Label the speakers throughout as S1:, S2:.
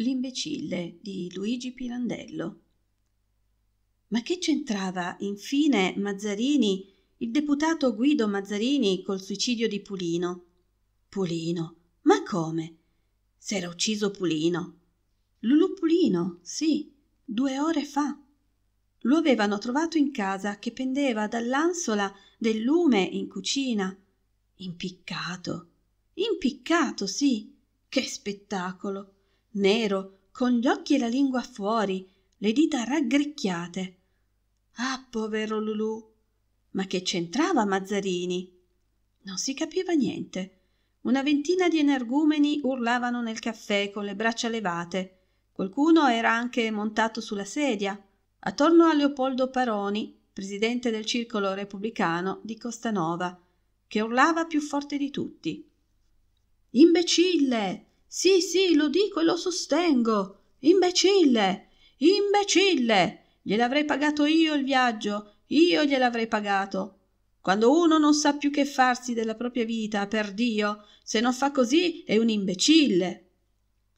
S1: L'imbecille di Luigi Pirandello. Ma che c'entrava infine Mazzarini, il deputato Guido Mazzarini, col suicidio di Pulino? Pulino, ma come? S'era ucciso Pulino. Lulu Pulino, sì, due ore fa. Lo avevano trovato in casa che pendeva dall'ansola del lume in cucina. Impiccato. Impiccato, sì. Che spettacolo nero con gli occhi e la lingua fuori le dita raggricchiate ah povero lulù ma che c'entrava mazzarini non si capiva niente una ventina di energumeni urlavano nel caffè con le braccia levate qualcuno era anche montato sulla sedia attorno a leopoldo paroni presidente del circolo repubblicano di costanova che urlava più forte di tutti imbecille sì sì lo dico e lo sostengo imbecille imbecille gliel'avrei pagato io il viaggio io gliel'avrei pagato quando uno non sa più che farsi della propria vita perdio se non fa così è un imbecille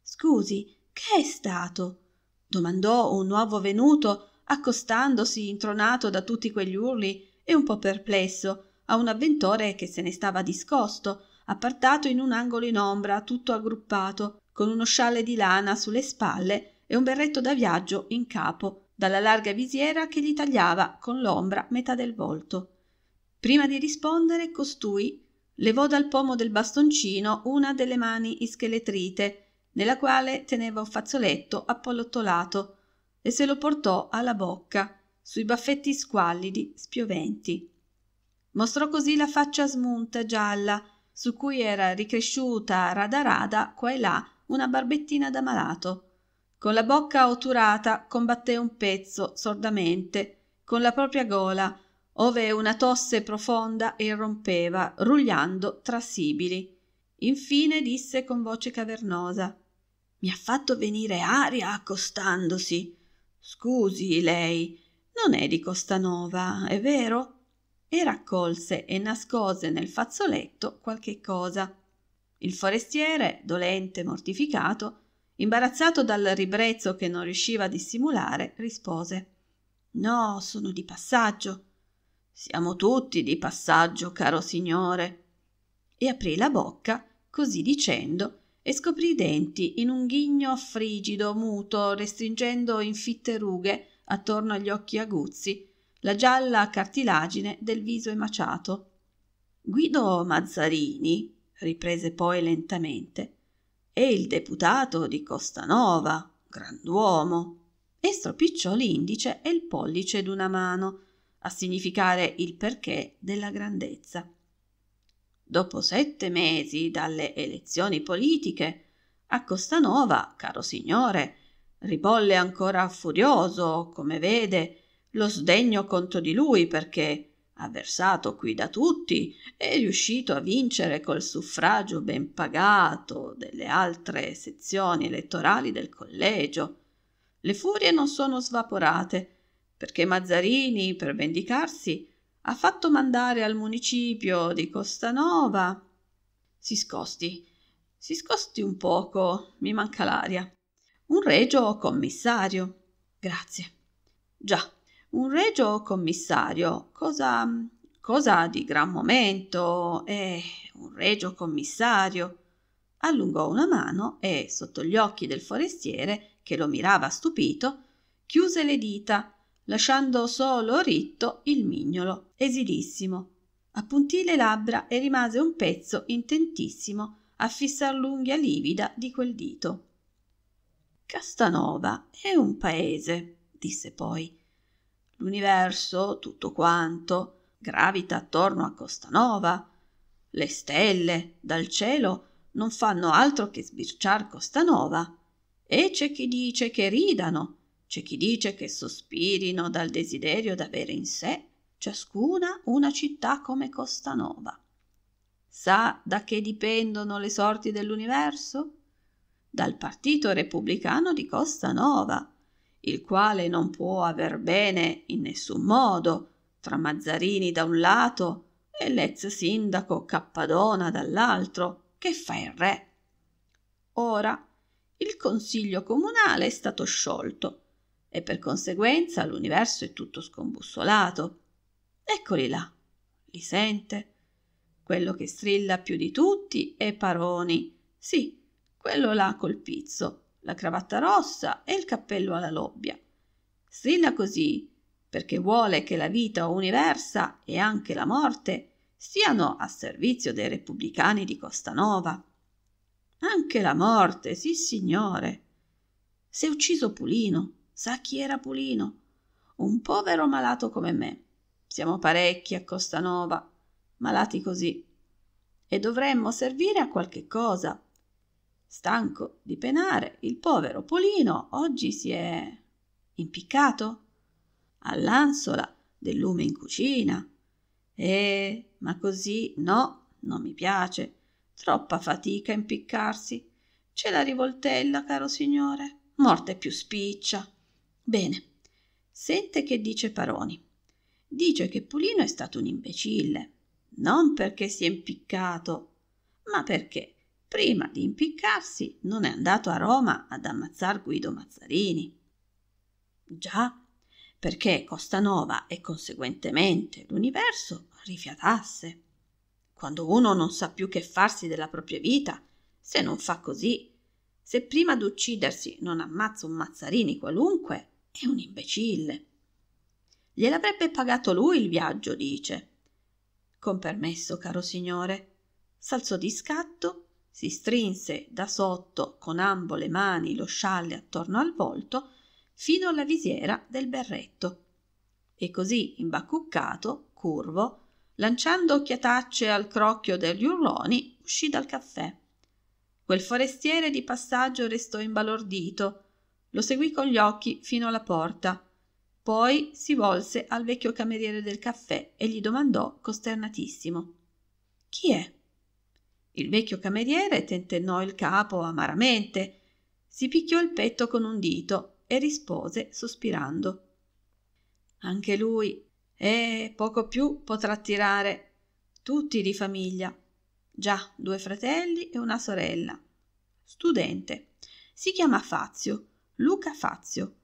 S1: scusi che è stato domandò un nuovo venuto accostandosi intronato da tutti quegli urli e un po perplesso a un avventore che se ne stava discosto appartato in un angolo in ombra, tutto aggruppato, con uno scialle di lana sulle spalle e un berretto da viaggio in capo, dalla larga visiera che gli tagliava con l'ombra metà del volto. Prima di rispondere, costui levò dal pomo del bastoncino una delle mani ischeletrite, nella quale teneva un fazzoletto appollottolato, e se lo portò alla bocca, sui baffetti squallidi, spioventi. Mostrò così la faccia smunta, gialla, su cui era ricresciuta rada rada qua e là una barbettina da malato. Con la bocca otturata combatté un pezzo, sordamente, con la propria gola, ove una tosse profonda irrompeva, rugliando tra sibili. Infine disse con voce cavernosa Mi ha fatto venire aria accostandosi. Scusi lei, non è di Costanova, è vero? e raccolse e nascose nel fazzoletto qualche cosa. Il forestiere, dolente, mortificato, imbarazzato dal ribrezzo che non riusciva a dissimulare, rispose No, sono di passaggio. Siamo tutti di passaggio, caro signore. E aprì la bocca, così dicendo, e scoprì i denti in un ghigno frigido, muto, restringendo in fitte rughe attorno agli occhi aguzzi, la gialla cartilagine del viso emaciato. Guido Mazzarini, riprese poi lentamente, è il deputato di Costanova, grand'uomo, e stropicciò l'indice e il pollice d'una mano a significare il perché della grandezza. Dopo sette mesi dalle elezioni politiche, a Costanova, caro signore, ribolle ancora furioso, come vede, lo sdegno contro di lui perché avversato qui da tutti è riuscito a vincere col suffragio ben pagato delle altre sezioni elettorali del collegio le furie non sono svaporate perché mazzarini per vendicarsi ha fatto mandare al municipio di costanova si scosti si scosti un poco mi manca l'aria un regio commissario grazie già un regio commissario, cosa, cosa di gran momento, eh, un regio commissario. Allungò una mano e, sotto gli occhi del forestiere, che lo mirava stupito, chiuse le dita, lasciando solo ritto il mignolo, esilissimo. Appuntì le labbra e rimase un pezzo intentissimo a fissar l'unghia livida di quel dito. Castanova è un paese, disse poi, L'universo, tutto quanto, gravita attorno a Costanova. Le stelle, dal cielo, non fanno altro che sbirciar Costanova. E c'è chi dice che ridano, c'è chi dice che sospirino dal desiderio d'avere in sé ciascuna una città come Costanova. Sa da che dipendono le sorti dell'universo? Dal partito repubblicano di Costanova il quale non può aver bene in nessun modo tra mazzarini da un lato e l'ex sindaco cappadona dall'altro che fa il re ora il consiglio comunale è stato sciolto e per conseguenza l'universo è tutto scombussolato eccoli là li sente quello che strilla più di tutti è paroni sì quello là col pizzo la cravatta rossa e il cappello alla lobbia. Strilla così perché vuole che la vita universa e anche la morte siano a servizio dei repubblicani di Costanova. Anche la morte, sì signore. Se ucciso Pulino, sa chi era Pulino? Un povero malato come me. Siamo parecchi a Costanova, malati così. E dovremmo servire a qualche cosa, Stanco di penare, il povero Polino oggi si è impiccato all'ansola del lume in cucina. Eh, ma così no, non mi piace. Troppa fatica impiccarsi. C'è la rivoltella, caro signore. Morte più spiccia. Bene, sente che dice Paroni. Dice che Polino è stato un imbecille, non perché si è impiccato, ma perché prima di impiccarsi non è andato a Roma ad ammazzar Guido Mazzarini. Già, perché Costanova e conseguentemente l'universo rifiatasse. Quando uno non sa più che farsi della propria vita, se non fa così, se prima d'uccidersi non ammazza un Mazzarini qualunque, è un imbecille. Gliel'avrebbe pagato lui il viaggio, dice. Con permesso, caro signore. S'alzò di scatto si strinse da sotto con ambo le mani lo scialle attorno al volto fino alla visiera del berretto e così imbacuccato curvo lanciando occhiatacce al crocchio degli urloni uscì dal caffè quel forestiere di passaggio restò imbalordito lo seguì con gli occhi fino alla porta poi si volse al vecchio cameriere del caffè e gli domandò costernatissimo chi è il vecchio cameriere tentennò il capo amaramente, si picchiò il petto con un dito e rispose sospirando. Anche lui, eh, poco più potrà tirare. Tutti di famiglia. Già, due fratelli e una sorella. Studente. Si chiama Fazio, Luca Fazio.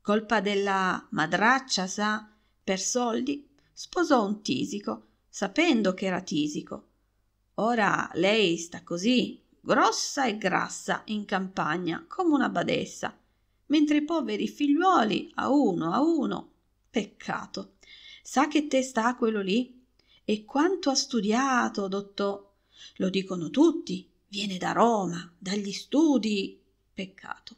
S1: Colpa della madraccia, sa, per soldi, sposò un tisico, sapendo che era tisico ora lei sta così grossa e grassa in campagna come una badessa mentre i poveri figliuoli a uno a uno peccato sa che testa ha quello lì e quanto ha studiato dottò lo dicono tutti viene da roma dagli studi. peccato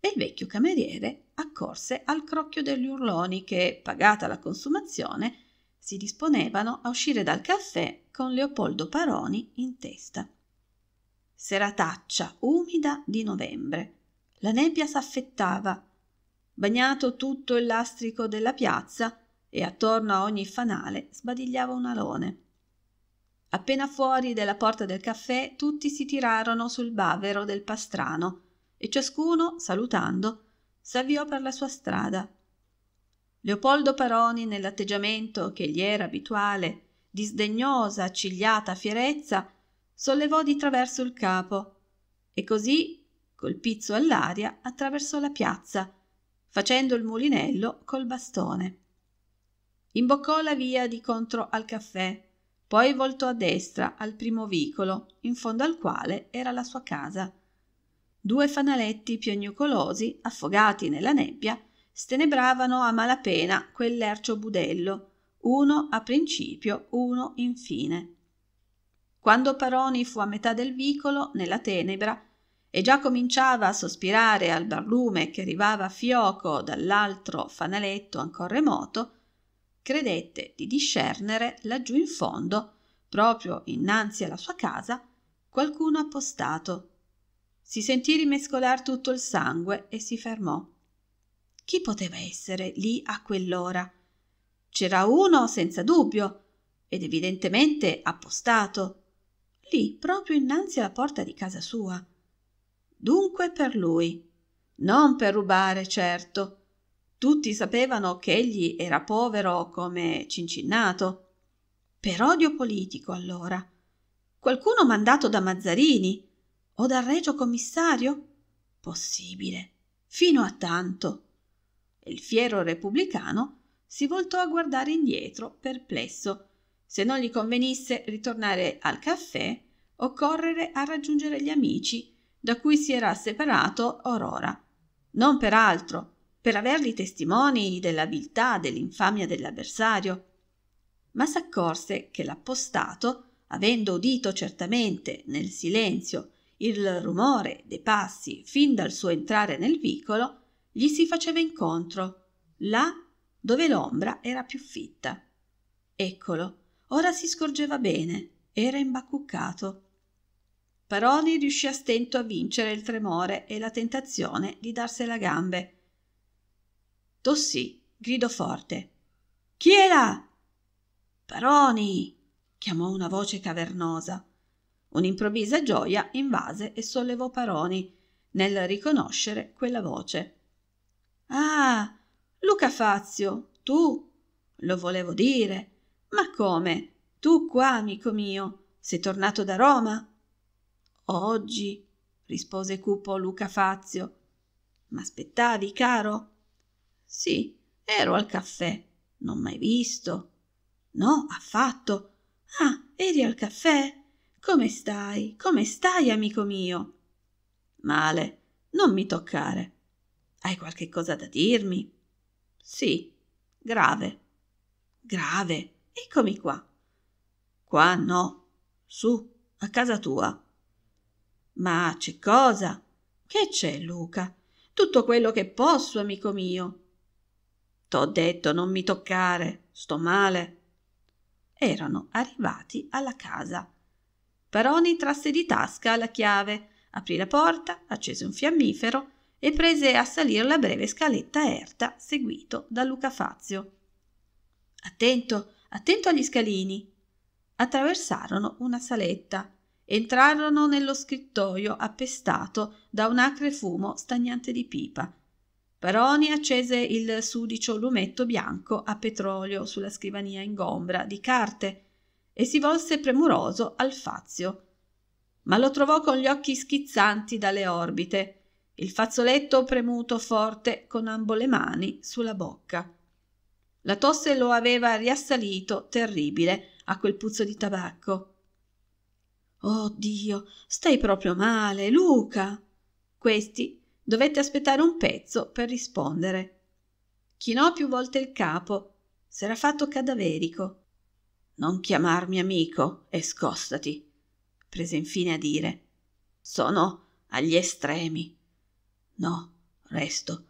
S1: e il vecchio cameriere accorse al crocchio degli urloni che pagata la consumazione si disponevano a uscire dal caffè con Leopoldo Paroni in testa. Serataccia umida di novembre. La nebbia s'affettava, bagnato tutto il lastrico della piazza e attorno a ogni fanale sbadigliava un alone. Appena fuori della porta del caffè tutti si tirarono sul bavero del pastrano e ciascuno, salutando, s'avviò per la sua strada leopoldo paroni nell'atteggiamento che gli era abituale di sdegnosa accigliata fierezza sollevò di traverso il capo e così col pizzo all'aria attraversò la piazza facendo il mulinello col bastone imboccò la via di contro al caffè poi voltò a destra al primo vicolo in fondo al quale era la sua casa due fanaletti piagnucolosi affogati nella nebbia stenebravano a malapena quel lercio budello, uno a principio, uno in fine. Quando Paroni fu a metà del vicolo, nella tenebra, e già cominciava a sospirare al barlume che arrivava a fioco dall'altro fanaletto ancor remoto, credette di discernere laggiù in fondo, proprio innanzi alla sua casa, qualcuno appostato. Si sentì rimescolar tutto il sangue e si fermò. Chi poteva essere lì a quell'ora? C'era uno senza dubbio, ed evidentemente appostato, lì proprio innanzi alla porta di casa sua. Dunque per lui, non per rubare, certo. Tutti sapevano che egli era povero come Cincinnato. Per odio politico, allora. Qualcuno mandato da Mazzarini o dal regio commissario? Possibile, fino a tanto e il fiero repubblicano si voltò a guardare indietro, perplesso. Se non gli convenisse ritornare al caffè o correre a raggiungere gli amici da cui si era separato Aurora. Non per altro, per averli testimoni della viltà dell'infamia dell'avversario. Ma s'accorse che l'appostato, avendo udito certamente nel silenzio il rumore dei passi fin dal suo entrare nel vicolo, gli si faceva incontro là dove l'ombra era più fitta eccolo ora si scorgeva bene era imbacuccato paroni riuscì a stento a vincere il tremore e la tentazione di darsela a gambe tossì gridò forte chi è là paroni chiamò una voce cavernosa un'improvvisa gioia invase e sollevò paroni nel riconoscere quella voce ah luca fazio tu lo volevo dire ma come tu qua amico mio sei tornato da roma oggi rispose cupo luca fazio m'aspettavi caro sì ero al caffè non m'hai visto no affatto ah eri al caffè come stai come stai amico mio male non mi toccare hai qualche cosa da dirmi? Sì, grave. Grave? Eccomi qua. Qua no. Su, a casa tua. Ma c'è cosa? Che c'è, Luca? Tutto quello che posso, amico mio. T'ho detto non mi toccare, sto male. Erano arrivati alla casa. Paroni trasse di tasca la chiave, aprì la porta, accese un fiammifero e prese a salir la breve scaletta erta seguito da Luca Fazio. Attento, attento agli scalini. Attraversarono una saletta, entrarono nello scrittoio appestato da un acre fumo stagnante di pipa. Paroni accese il sudicio lumetto bianco a petrolio sulla scrivania ingombra di carte e si volse premuroso al Fazio. Ma lo trovò con gli occhi schizzanti dalle orbite il fazzoletto premuto forte con ambo le mani sulla bocca. La tosse lo aveva riassalito, terribile, a quel puzzo di tabacco. Oh Dio, stai proprio male, Luca! Questi dovette aspettare un pezzo per rispondere. Chinò più volte il capo, s'era fatto cadaverico. Non chiamarmi amico e scostati, prese infine a dire. Sono agli estremi. No, resto.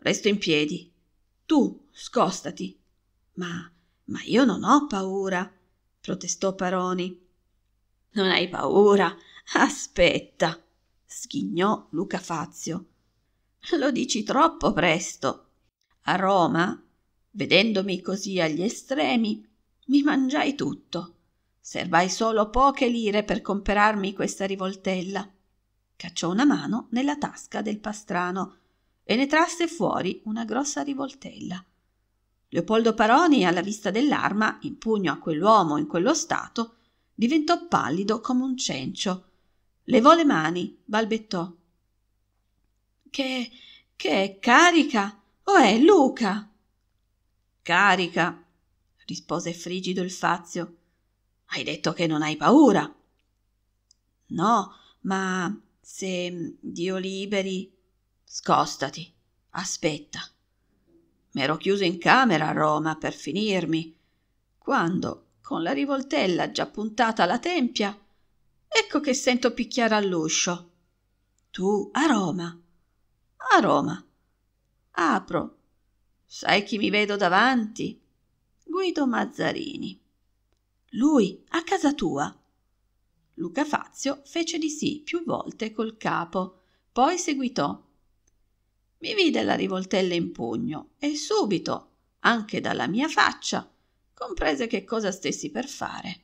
S1: Resto in piedi. Tu, scostati. Ma, ma io non ho paura, protestò Paroni. Non hai paura? Aspetta, sghignò Luca Fazio. Lo dici troppo presto. A Roma, vedendomi così agli estremi, mi mangiai tutto. Servai solo poche lire per comperarmi questa rivoltella cacciò una mano nella tasca del pastrano e ne trasse fuori una grossa rivoltella. Leopoldo Paroni, alla vista dell'arma in pugno a quell'uomo in quello stato, diventò pallido come un cencio. Levò le mani, balbettò. Che, che è carica? O è Luca? Carica, rispose frigido il Fazio. Hai detto che non hai paura. No, ma se mm, Dio liberi, scostati, aspetta. M'ero chiuso in camera a Roma per finirmi, quando, con la rivoltella già puntata alla tempia, ecco che sento picchiare all'uscio. Tu a Roma? A Roma. Apro. Sai chi mi vedo davanti? Guido Mazzarini. Lui a casa tua? Luca Fazio fece di sì più volte col capo, poi seguitò. Mi vide la rivoltella in pugno e subito, anche dalla mia faccia, comprese che cosa stessi per fare.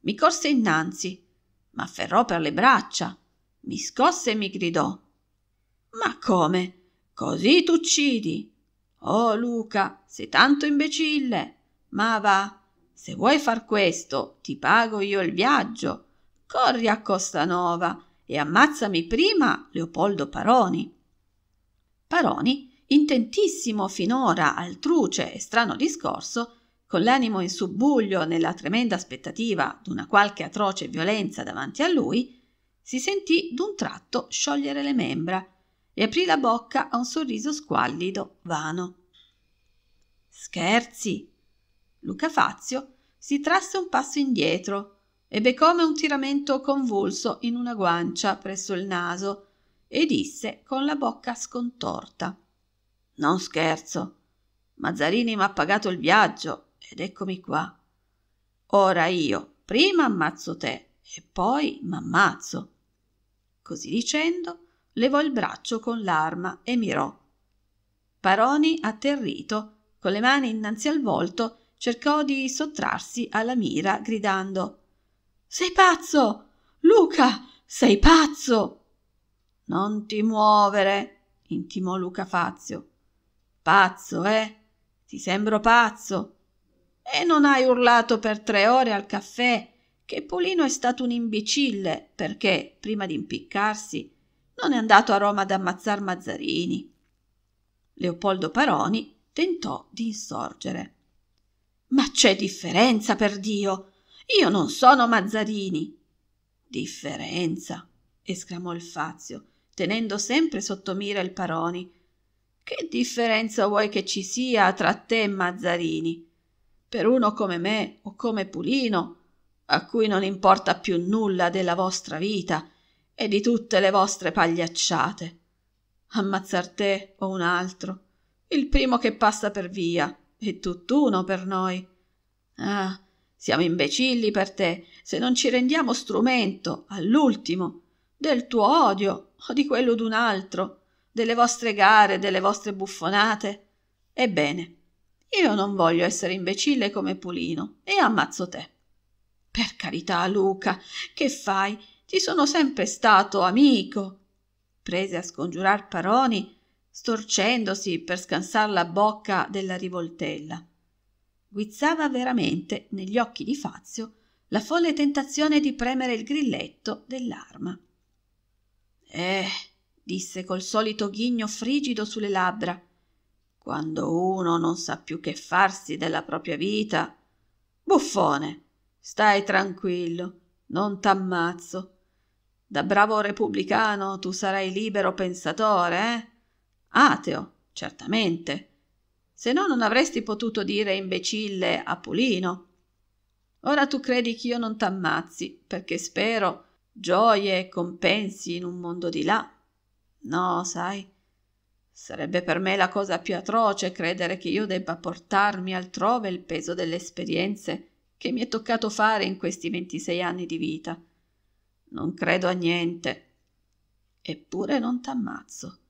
S1: Mi corse innanzi, m'afferrò per le braccia, mi scosse e mi gridò. Ma come? Così uccidi? Oh Luca, sei tanto imbecille! Ma va, se vuoi far questo, ti pago io il viaggio corri a costanova e ammazzami prima leopoldo paroni paroni intentissimo finora al truce e strano discorso con l'animo in subbuglio nella tremenda aspettativa d'una qualche atroce violenza davanti a lui si sentì d'un tratto sciogliere le membra e aprì la bocca a un sorriso squallido vano scherzi luca fazio si trasse un passo indietro ebbe come un tiramento convulso in una guancia presso il naso e disse con la bocca scontorta non scherzo mazzarini mi ha pagato il viaggio ed eccomi qua ora io prima ammazzo te e poi m'ammazzo così dicendo levò il braccio con l'arma e mirò paroni atterrito con le mani innanzi al volto cercò di sottrarsi alla mira gridando sei pazzo! Luca, sei pazzo! Non ti muovere, intimò Luca Fazio. Pazzo, eh? Ti sembro pazzo. E non hai urlato per tre ore al caffè che Polino è stato un imbecille perché, prima di impiccarsi, non è andato a Roma ad ammazzar Mazzarini. Leopoldo Paroni tentò di insorgere. Ma c'è differenza, per Dio! io non sono mazzarini differenza esclamò il fazio tenendo sempre sotto mira il paroni che differenza vuoi che ci sia tra te e mazzarini per uno come me o come pulino a cui non importa più nulla della vostra vita e di tutte le vostre pagliacciate ammazzar te o un altro il primo che passa per via è tutt'uno per noi ah siamo imbecilli per te se non ci rendiamo strumento, all'ultimo, del tuo odio o di quello d'un altro, delle vostre gare, delle vostre buffonate. Ebbene, io non voglio essere imbecille come Pulino e ammazzo te. Per carità, Luca, che fai? Ti sono sempre stato amico. Prese a scongiurar Paroni, storcendosi per scansar la bocca della rivoltella guizzava veramente negli occhi di Fazio la folle tentazione di premere il grilletto dell'arma. Eh, disse col solito ghigno frigido sulle labbra, quando uno non sa più che farsi della propria vita. Buffone, stai tranquillo, non t'ammazzo. Da bravo repubblicano tu sarai libero pensatore, eh? Ateo, certamente se no non avresti potuto dire imbecille a Pulino. Ora tu credi che io non t'ammazzi, perché spero gioie e compensi in un mondo di là. No, sai, sarebbe per me la cosa più atroce credere che io debba portarmi altrove il peso delle esperienze che mi è toccato fare in questi 26 anni di vita. Non credo a niente. Eppure non t'ammazzo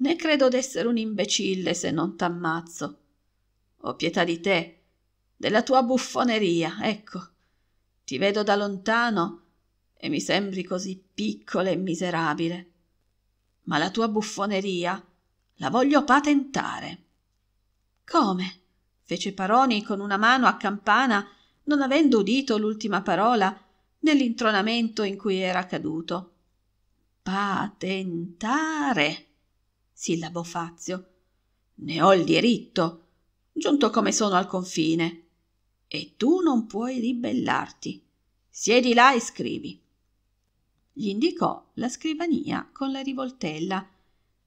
S1: né credo d'essere un imbecille se non t'ammazzo. Ho pietà di te, della tua buffoneria, ecco. Ti vedo da lontano e mi sembri così piccola e miserabile. Ma la tua buffoneria la voglio patentare. Come? fece Paroni con una mano a campana, non avendo udito l'ultima parola nell'intronamento in cui era caduto. Patentare sillabò Fazio. Ne ho il diritto, giunto come sono al confine. E tu non puoi ribellarti. Siedi là e scrivi. Gli indicò la scrivania con la rivoltella.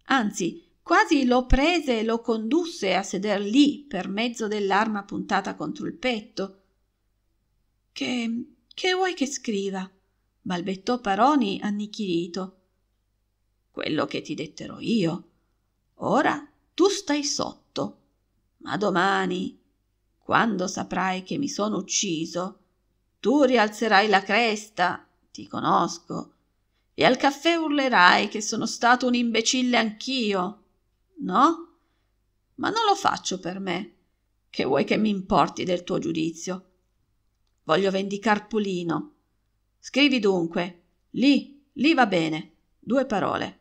S1: Anzi, quasi lo prese e lo condusse a seder lì per mezzo dell'arma puntata contro il petto. Che, che vuoi che scriva? balbettò Paroni annichilito. Quello che ti detterò io ora tu stai sotto ma domani quando saprai che mi sono ucciso tu rialzerai la cresta ti conosco e al caffè urlerai che sono stato un imbecille anch'io no ma non lo faccio per me che vuoi che mi importi del tuo giudizio voglio vendicar pulino scrivi dunque lì lì va bene due parole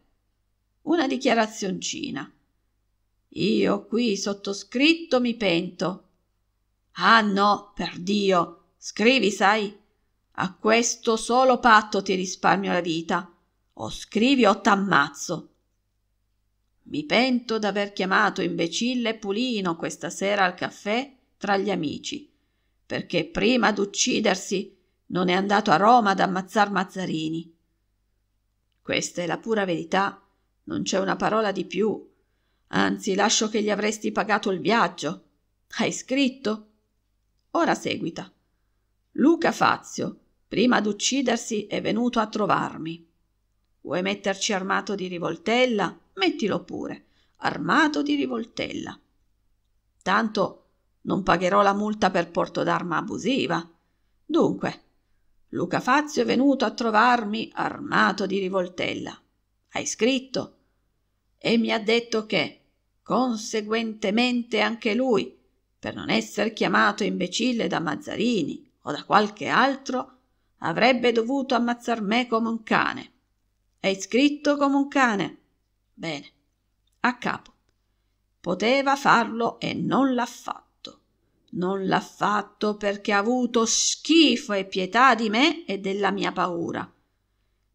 S1: una dichiarazioncina. Io qui sottoscritto mi pento. Ah no, per Dio, scrivi, sai? A questo solo patto ti risparmio la vita. O scrivi o t'ammazzo. Mi pento d'aver chiamato imbecille Pulino questa sera al caffè tra gli amici, perché prima d'uccidersi non è andato a Roma ad ammazzar Mazzarini. Questa è la pura verità non c'è una parola di più. Anzi, lascio che gli avresti pagato il viaggio. Hai scritto? Ora seguita. Luca Fazio, prima d'uccidersi, è venuto a trovarmi. Vuoi metterci armato di rivoltella? Mettilo pure. Armato di rivoltella. Tanto non pagherò la multa per porto d'arma abusiva. Dunque, Luca Fazio è venuto a trovarmi armato di rivoltella hai scritto e mi ha detto che conseguentemente anche lui per non essere chiamato imbecille da Mazzarini o da qualche altro avrebbe dovuto ammazzar me come un cane hai scritto come un cane bene a capo poteva farlo e non l'ha fatto non l'ha fatto perché ha avuto schifo e pietà di me e della mia paura.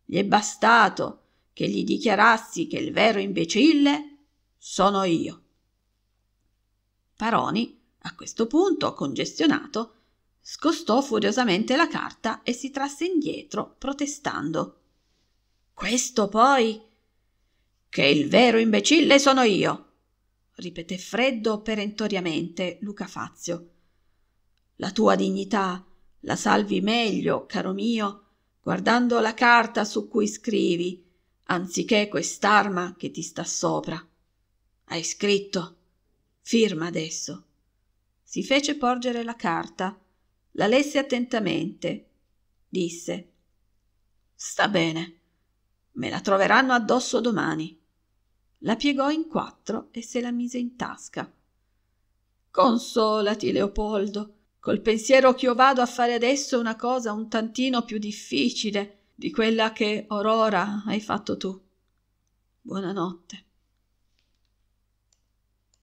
S1: Gli è bastato che gli dichiarassi che il vero imbecille sono io. Paroni, a questo punto congestionato, scostò furiosamente la carta e si trasse indietro, protestando. Questo poi? Che il vero imbecille sono io, ripeté freddo perentoriamente Luca Fazio. La tua dignità la salvi meglio, caro mio, guardando la carta su cui scrivi anziché quest'arma che ti sta sopra. Hai scritto. Firma adesso. Si fece porgere la carta. La lesse attentamente. Disse. Sta bene. Me la troveranno addosso domani. La piegò in quattro e se la mise in tasca. Consolati, Leopoldo. Col pensiero ch'io vado a fare adesso una cosa un tantino più difficile di quella che orora hai fatto tu. Buonanotte.